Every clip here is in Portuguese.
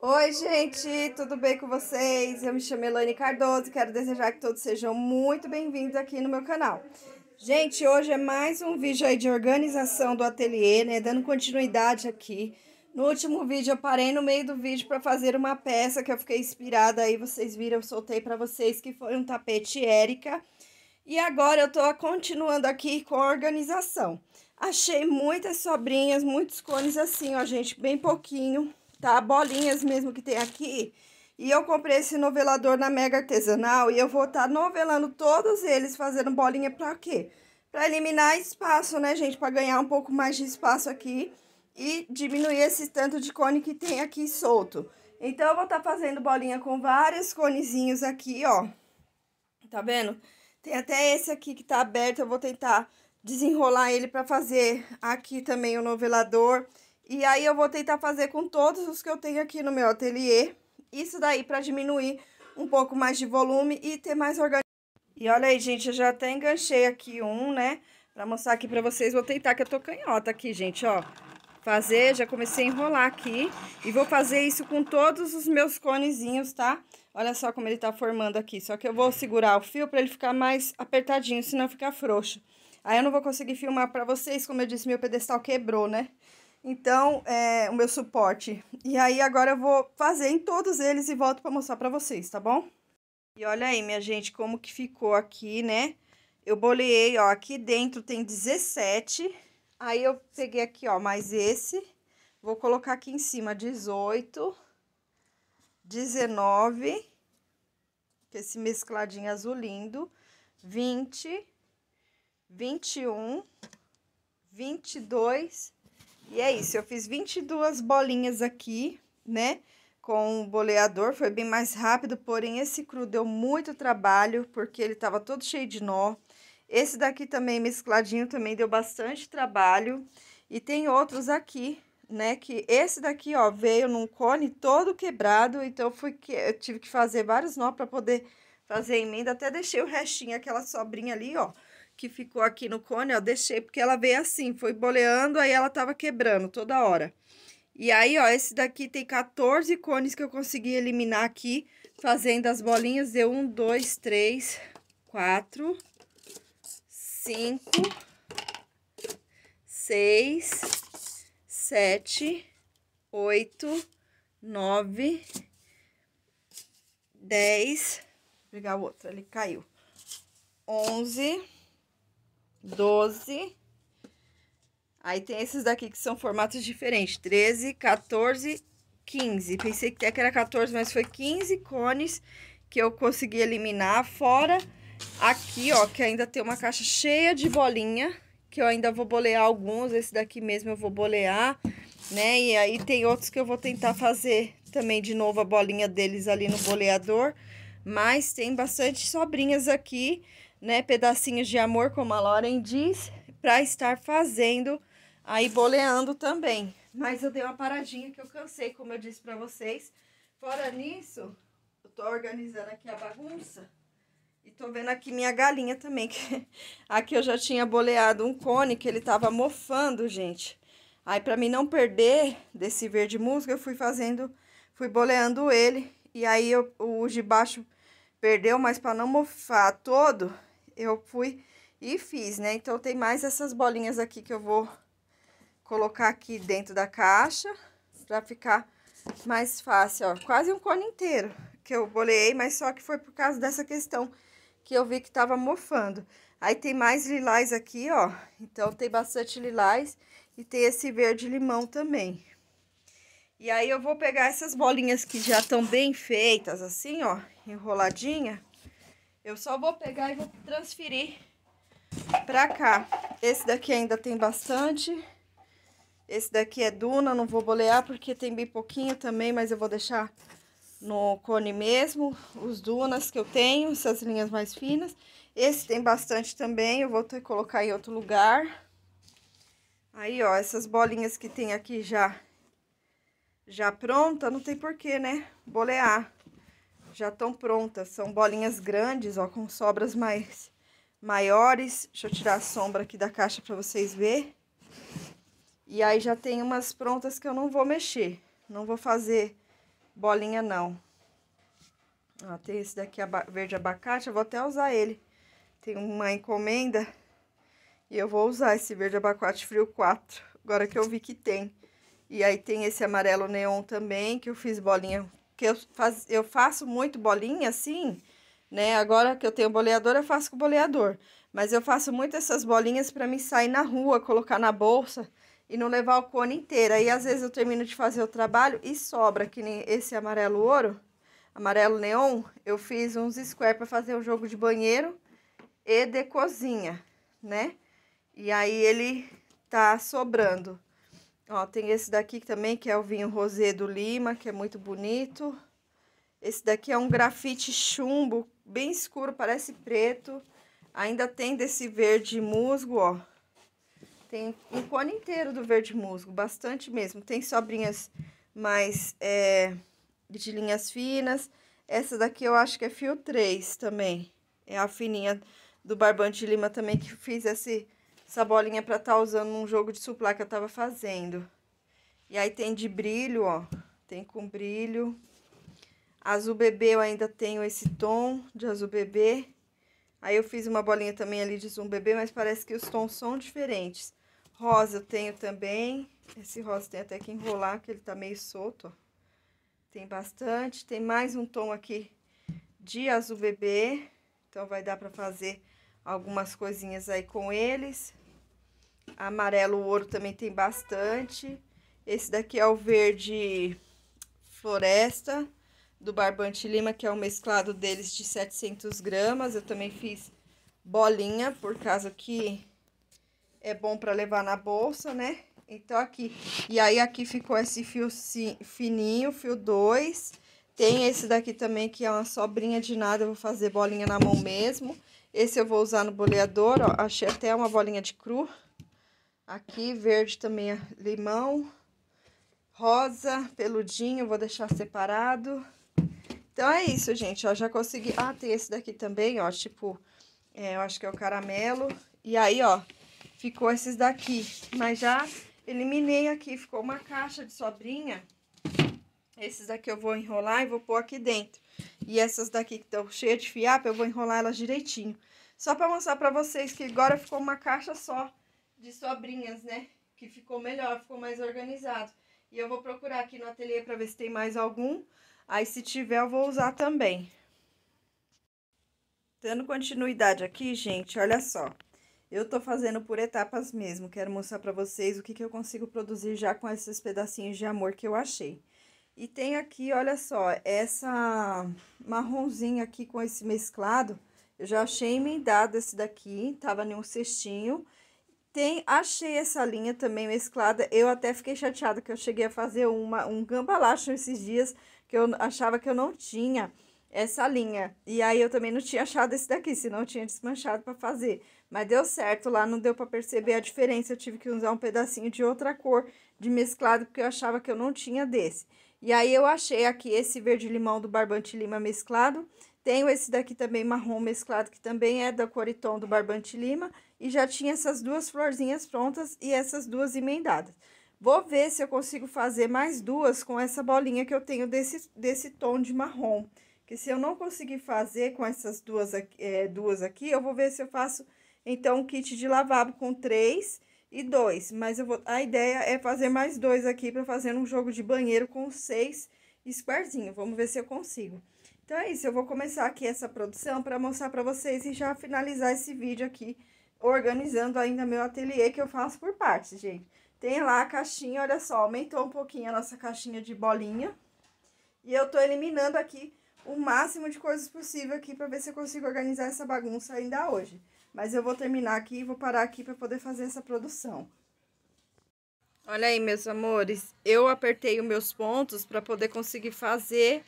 Oi, gente, tudo bem com vocês? Eu me chamo Elane Cardoso e quero desejar que todos sejam muito bem-vindos aqui no meu canal. Gente, hoje é mais um vídeo aí de organização do ateliê, né? Dando continuidade aqui. No último vídeo eu parei no meio do vídeo para fazer uma peça que eu fiquei inspirada aí, vocês viram, eu soltei para vocês que foi um tapete Érica. E agora eu tô continuando aqui com a organização. Achei muitas sobrinhas, muitos cones assim, ó, gente, bem pouquinho tá? Bolinhas mesmo que tem aqui. E eu comprei esse novelador na Mega Artesanal e eu vou estar tá novelando todos eles, fazendo bolinha pra quê? Pra eliminar espaço, né, gente? Pra ganhar um pouco mais de espaço aqui e diminuir esse tanto de cone que tem aqui solto. Então, eu vou estar tá fazendo bolinha com vários conezinhos aqui, ó. Tá vendo? Tem até esse aqui que tá aberto, eu vou tentar desenrolar ele pra fazer aqui também o novelador. E aí eu vou tentar fazer com todos os que eu tenho aqui no meu ateliê. Isso daí para diminuir um pouco mais de volume e ter mais organização. E olha aí, gente, eu já até enganchei aqui um, né? Pra mostrar aqui pra vocês, vou tentar, que eu tô canhota aqui, gente, ó. Fazer, já comecei a enrolar aqui. E vou fazer isso com todos os meus conezinhos, tá? Olha só como ele tá formando aqui. Só que eu vou segurar o fio pra ele ficar mais apertadinho, senão fica frouxo. Aí eu não vou conseguir filmar pra vocês, como eu disse, meu pedestal quebrou, né? Então, é o meu suporte. E aí, agora eu vou fazer em todos eles e volto para mostrar para vocês, tá bom? E olha aí, minha gente, como que ficou aqui, né? Eu boleei, ó, aqui dentro tem 17. Aí, eu peguei aqui, ó, mais esse. Vou colocar aqui em cima 18, 19, esse mescladinho azul lindo, 20, 21, 22, e é isso, eu fiz 22 bolinhas aqui, né? Com o boleador, foi bem mais rápido, porém esse cru deu muito trabalho, porque ele tava todo cheio de nó. Esse daqui também, mescladinho, também deu bastante trabalho. E tem outros aqui, né, que esse daqui, ó, veio num cone todo quebrado, então fui que, eu tive que fazer vários nó para poder fazer a emenda, até deixei o restinho, aquela sobrinha ali, ó, que ficou aqui no cone, ó, deixei, porque ela veio assim, foi boleando, aí ela tava quebrando toda hora. E aí, ó, esse daqui tem 14 cones que eu consegui eliminar aqui, fazendo as bolinhas, deu um, dois, três, quatro, cinco, seis, sete, oito, nove, dez, vou pegar o outro, ele caiu, onze... 12. Aí tem esses daqui que são formatos diferentes. 13, 14, 15. Pensei que era 14, mas foi 15 cones que eu consegui eliminar. Fora aqui, ó, que ainda tem uma caixa cheia de bolinha. Que eu ainda vou bolear alguns. Esse daqui mesmo eu vou bolear, né? E aí tem outros que eu vou tentar fazer também de novo a bolinha deles ali no boleador. Mas tem bastante sobrinhas aqui né, pedacinhos de amor, como a Lauren diz, para estar fazendo aí boleando também. Mas eu dei uma paradinha que eu cansei, como eu disse para vocês. Fora nisso, eu tô organizando aqui a bagunça. E tô vendo aqui minha galinha também, que aqui eu já tinha boleado um cone que ele tava mofando, gente. Aí para mim não perder desse verde musgo, eu fui fazendo, fui boleando ele. E aí eu, o de baixo perdeu, mas para não mofar todo, eu fui e fiz, né? Então, tem mais essas bolinhas aqui que eu vou colocar aqui dentro da caixa pra ficar mais fácil, ó. Quase um cone inteiro que eu boleei, mas só que foi por causa dessa questão que eu vi que tava mofando. Aí tem mais lilás aqui, ó. Então, tem bastante lilás e tem esse verde limão também. E aí, eu vou pegar essas bolinhas que já estão bem feitas, assim, ó, enroladinha eu só vou pegar e vou transferir pra cá. Esse daqui ainda tem bastante. Esse daqui é duna, não vou bolear porque tem bem pouquinho também, mas eu vou deixar no cone mesmo. Os dunas que eu tenho, essas linhas mais finas. Esse tem bastante também, eu vou ter que colocar em outro lugar. Aí, ó, essas bolinhas que tem aqui já, já pronta, não tem porquê, né? Bolear já estão prontas. São bolinhas grandes, ó, com sobras mais maiores. Deixa eu tirar a sombra aqui da caixa para vocês verem. E aí já tem umas prontas que eu não vou mexer. Não vou fazer bolinha, não. Ó, tem esse daqui verde abacate, eu vou até usar ele. Tem uma encomenda e eu vou usar esse verde abacate frio 4, agora que eu vi que tem. E aí tem esse amarelo neon também, que eu fiz bolinha que eu, faz, eu faço muito bolinha assim, né? Agora que eu tenho boleador, eu faço com boleador. Mas eu faço muito essas bolinhas para mim sair na rua, colocar na bolsa e não levar o cone inteiro. Aí, às vezes, eu termino de fazer o trabalho e sobra, que nem esse amarelo ouro, amarelo neon, eu fiz uns square para fazer um jogo de banheiro e de cozinha, né? E aí, ele tá sobrando. Ó, tem esse daqui também, que é o vinho rosé do Lima, que é muito bonito. Esse daqui é um grafite chumbo, bem escuro, parece preto. Ainda tem desse verde musgo, ó. Tem um cone inteiro do verde musgo, bastante mesmo. Tem sobrinhas mais é, de linhas finas. Essa daqui eu acho que é fio 3 também. É a fininha do barbante de lima também que fiz esse essa bolinha pra estar tá usando num jogo de suplá que eu tava fazendo. E aí tem de brilho, ó. Tem com brilho. Azul bebê eu ainda tenho esse tom de azul bebê. Aí eu fiz uma bolinha também ali de zoom bebê, mas parece que os tons são diferentes. Rosa eu tenho também. Esse rosa tem até que enrolar, porque ele tá meio solto, ó. Tem bastante. Tem mais um tom aqui de azul bebê. Então, vai dar pra fazer algumas coisinhas aí com eles. Amarelo ouro também tem bastante. Esse daqui é o verde floresta do Barbante Lima, que é o mesclado deles de 700 gramas. Eu também fiz bolinha, por causa que é bom para levar na bolsa, né? Então, aqui. E aí, aqui ficou esse fio fininho, fio 2. Tem esse daqui também, que é uma sobrinha de nada, eu vou fazer bolinha na mão mesmo. Esse eu vou usar no boleador, ó. Achei até uma bolinha de cru. Aqui, verde também é limão. Rosa, peludinho, vou deixar separado. Então, é isso, gente, ó. Já consegui... Ah, tem esse daqui também, ó. Tipo, é, eu acho que é o caramelo. E aí, ó, ficou esses daqui. Mas já eliminei aqui. Ficou uma caixa de sobrinha esses daqui eu vou enrolar e vou pôr aqui dentro. E essas daqui que estão cheias de fiapo, eu vou enrolar elas direitinho. Só para mostrar para vocês que agora ficou uma caixa só de sobrinhas, né? Que ficou melhor, ficou mais organizado. E eu vou procurar aqui no ateliê para ver se tem mais algum. Aí se tiver eu vou usar também. Dando continuidade aqui, gente, olha só. Eu tô fazendo por etapas mesmo. Quero mostrar para vocês o que, que eu consigo produzir já com esses pedacinhos de amor que eu achei. E tem aqui, olha só, essa marronzinha aqui com esse mesclado. Eu já achei emendado esse daqui, tava em um cestinho. Tem, achei essa linha também mesclada. Eu até fiquei chateada que eu cheguei a fazer uma, um gambalacho esses dias, que eu achava que eu não tinha essa linha. E aí eu também não tinha achado esse daqui, senão eu tinha desmanchado para fazer. Mas deu certo, lá não deu para perceber a diferença. Eu tive que usar um pedacinho de outra cor de mesclado, porque eu achava que eu não tinha desse. E aí eu achei aqui esse verde limão do Barbante Lima mesclado. Tenho esse daqui também marrom mesclado, que também é da Coriton do Barbante Lima. E já tinha essas duas florzinhas prontas e essas duas emendadas. Vou ver se eu consigo fazer mais duas com essa bolinha que eu tenho desse, desse tom de marrom. Que se eu não conseguir fazer com essas duas, é, duas aqui, eu vou ver se eu faço, então, um kit de lavabo com três e dois. Mas eu vou, a ideia é fazer mais dois aqui para fazer um jogo de banheiro com seis squarezinhos. Vamos ver se eu consigo. Então é isso, eu vou começar aqui essa produção para mostrar para vocês e já finalizar esse vídeo aqui, organizando ainda meu ateliê que eu faço por partes, gente. Tem lá a caixinha, olha só, aumentou um pouquinho a nossa caixinha de bolinha. E eu tô eliminando aqui o máximo de coisas possível aqui para ver se eu consigo organizar essa bagunça ainda hoje. Mas eu vou terminar aqui e vou parar aqui para poder fazer essa produção. Olha aí, meus amores, eu apertei os meus pontos para poder conseguir fazer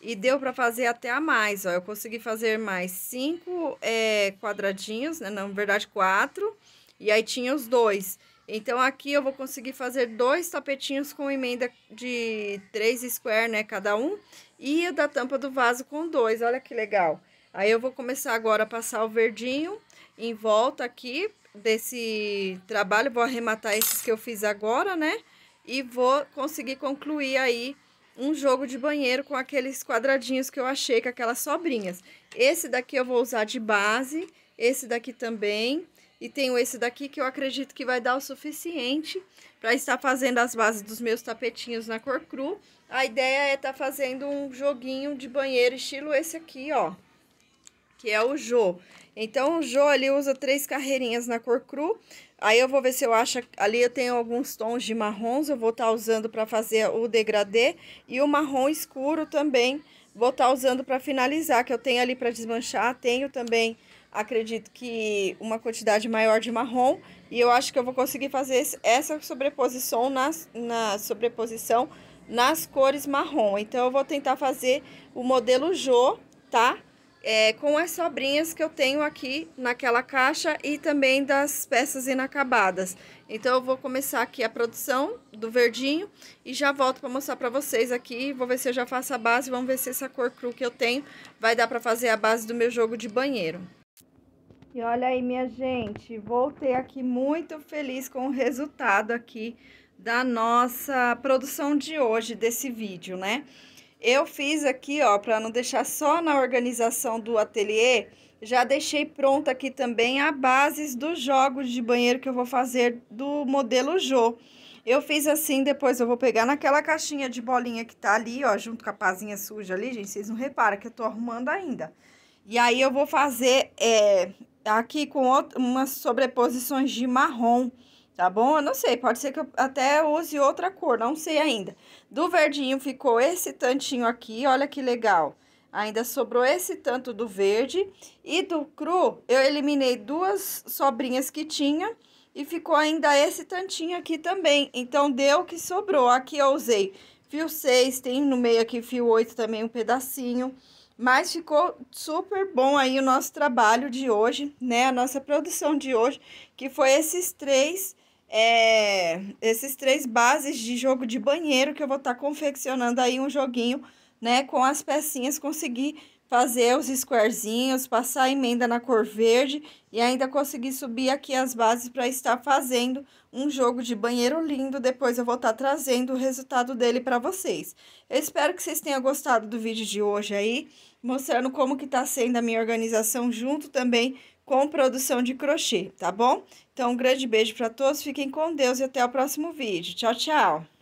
e deu para fazer até a mais, ó. Eu consegui fazer mais cinco é, quadradinhos, né, na verdade quatro, e aí tinha os dois. Então, aqui eu vou conseguir fazer dois tapetinhos com emenda de três square, né, cada um, e o da tampa do vaso com dois, olha que legal. Aí eu vou começar agora a passar o verdinho em volta aqui desse trabalho. Vou arrematar esses que eu fiz agora, né? E vou conseguir concluir aí um jogo de banheiro com aqueles quadradinhos que eu achei, com aquelas sobrinhas. Esse daqui eu vou usar de base, esse daqui também. E tenho esse daqui que eu acredito que vai dar o suficiente para estar fazendo as bases dos meus tapetinhos na cor cru. A ideia é estar tá fazendo um joguinho de banheiro estilo esse aqui, ó. Que é o Jô. Então, o Jô ali usa três carreirinhas na cor cru. Aí eu vou ver se eu acho... Ali eu tenho alguns tons de marrons, eu vou estar tá usando para fazer o degradê. E o marrom escuro também vou estar tá usando para finalizar, que eu tenho ali para desmanchar. Tenho também, acredito que uma quantidade maior de marrom. E eu acho que eu vou conseguir fazer essa sobreposição nas, na sobreposição nas cores marrom. Então, eu vou tentar fazer o modelo Jô, Tá? é, com as sobrinhas que eu tenho aqui naquela caixa e também das peças inacabadas. Então eu vou começar aqui a produção do verdinho e já volto para mostrar para vocês aqui. Vou ver se eu já faço a base, vamos ver se essa cor cru que eu tenho vai dar para fazer a base do meu jogo de banheiro. E olha aí, minha gente, voltei aqui muito feliz com o resultado aqui da nossa produção de hoje, desse vídeo, né? Eu fiz aqui, ó, para não deixar só na organização do ateliê, já deixei pronta aqui também a bases dos jogos de banheiro que eu vou fazer do modelo Jô. Eu fiz assim, depois eu vou pegar naquela caixinha de bolinha que tá ali, ó, junto com a pazinha suja ali, gente, vocês não reparam que eu tô arrumando ainda. E aí eu vou fazer é, aqui com outro, umas sobreposições de marrom, tá bom? Eu não sei, pode ser que eu até use outra cor, não sei ainda. Do verdinho ficou esse tantinho aqui, olha que legal. Ainda sobrou esse tanto do verde. E do cru, eu eliminei duas sobrinhas que tinha e ficou ainda esse tantinho aqui também. Então, deu o que sobrou. Aqui eu usei fio 6, tem no meio aqui fio 8 também um pedacinho. Mas ficou super bom aí o nosso trabalho de hoje, né? A nossa produção de hoje, que foi esses três é, esses três bases de jogo de banheiro que eu vou estar tá confeccionando aí um joguinho, né? Com as pecinhas, conseguir fazer os squarezinhos, passar a emenda na cor verde e ainda conseguir subir aqui as bases para estar fazendo um jogo de banheiro lindo. Depois eu vou estar tá trazendo o resultado dele para vocês. Eu espero que vocês tenham gostado do vídeo de hoje aí, mostrando como que tá sendo a minha organização junto também com produção de crochê, tá bom? Então, um grande beijo para todos, fiquem com Deus e até o próximo vídeo. Tchau, tchau!